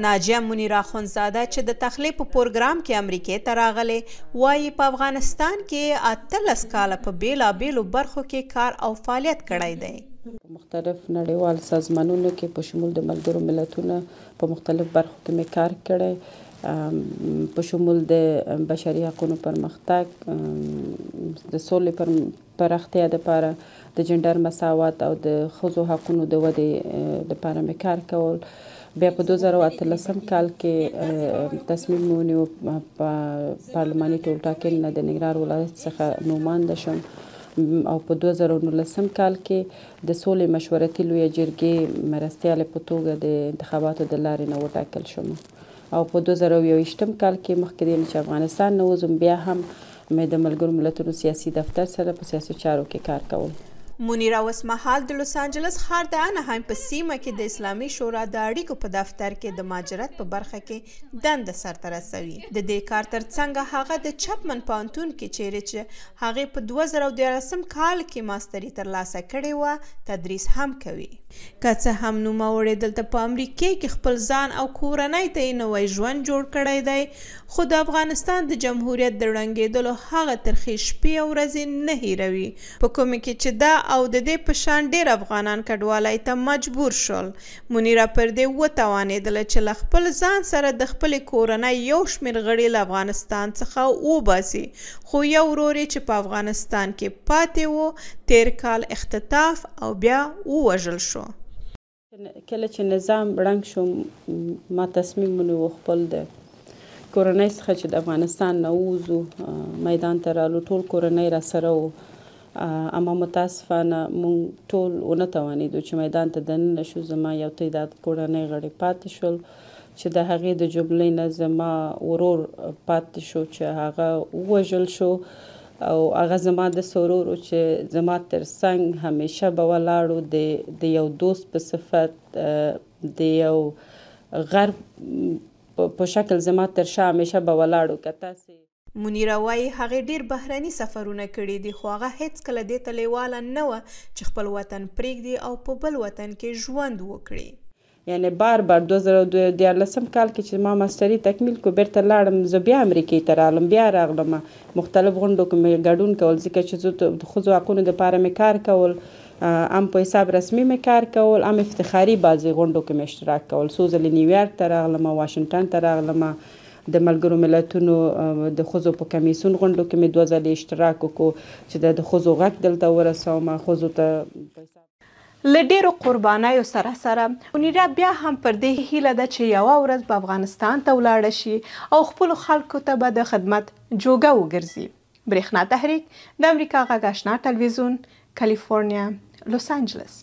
ناجیه منیرا خونزاده چې د تخلیه په پروګرام کې امریکې ته راغلې وایي په افغانستان کې اتلس کاله په بیلابیلو برخو کې کار او فعالیت کړی دی په مختلف نړیوال سازمانونو کې په شمول د ملګرو ملتونو په مختلف برخو کې مې کار کړی په شمول د بشري حقوقو پرمختګ د سولې پر پراختیا لپاره د جندر مساوات او د ښځو حقوقو د ودې لپاره مې کار کول بیا په 2013 کال کې تصمیم ونیو په پارلماني ټولټاکل نه د نګرار ولایت څخه نوماند شوم او په 2019 کال کې د سولې مشورتي لوی جرګې مرستيال په توګه د انتخاباتو د لارې نه وټاکل شوم او په 2021 کال کې مخکې د افغانستان نوزم بیا هم مې د ملګرو ملتونو سیاسي دفتر سره په سیاسي چارو کې کار کوم مونیرا اوسمهال د لوس انجلس ښار د انهایم په سیمه کې د اسلامي شورا د اړیکو په دفتر کې د ماجرت په برخه کې دند سرته رسوي د دې کار ترڅنګ هغه د چپمن پانتون کې چیرې چې هغه په 2013 کال کې ماستری ترلاسه کړې و تدریس هم کوي که څه هم نو موري دلته په امریکای کې خپل ځان او کورنۍ ته نوې ژوند جوړ کړی دی خو د افغانستان د جمهوریت د رنګېدلو هغه ترخې شپې او ورځې نه هیروي په کوم کې چې دا او د دې په شان ډیر افغانان کډوالۍ ته مجبور شول منیره پر دې وتوانېدل چې له خپل ځان سره د خپل کورنۍ یو شمېر غړي له افغانستان څخه وباسي خو یو ورور چې په افغانستان کې پاتې و تیر کال اختطاف او بیا ووژل شو کله چې نظام ړنګ شو ما تصمیم ونیو خپل د کورنۍ څخه چې د افغانستان نه ووزو میدان ته رالو ټول کورنۍ را سره وو اما متاسفانه مونږ ټول ونه توانېدو چې میدان ته دننه شو زما یو تعداد کورنۍ غړي پاتې شول چې د هغې د جملې نه زما ورور پاتې شو چې هغه وژل شو او هغه زما د سرور چې زما تر څنګ همیشه به ولاړو د د یو دوست په صفت د یو غرب په شکل زما تر شا همیشه به ولاړو کته سي منیره وایي هغې ډېر بهرني سفرونه کړي دي خو هغه هیڅکله دې ته لیواله نه وه چې خپل وطن پرېږدي او په بل وطن کې ژوند وکړي یعنی بار بار 2014 کال کې چې ما ماستری تکمیل کو بیرته لاړم زه بیا امریکای ته رالم بیا راغلم مختلف غونډو کې مې ګډون کول ځکه چې زه د ښځو حقونو دپاره مې کار کول ام په حساب رسمي مې کار کول ام افتخاري بعضې غونډو کې مې اشتراک کول څو ځلې نیویارک ته راغلم واشنګټن ته راغلم د ملګرو ملتونو د خوځو په کمیسون غونډو کې مې دوه ځله اشتراک وکړ چې د خوځو غږ دلته ورسوم خوځو ته پیسې لډیرو قربانایو سره سره اونیرا بیا هم پر دې هیله ده چې یو ورځ په افغانستان ته ولاړ شي او خپل خلکو ته به د خدمت جوګه وګرځي برېښنا تحریک د امریکا غاښنا ټلویزیون کالیفورنیا لوس انجلس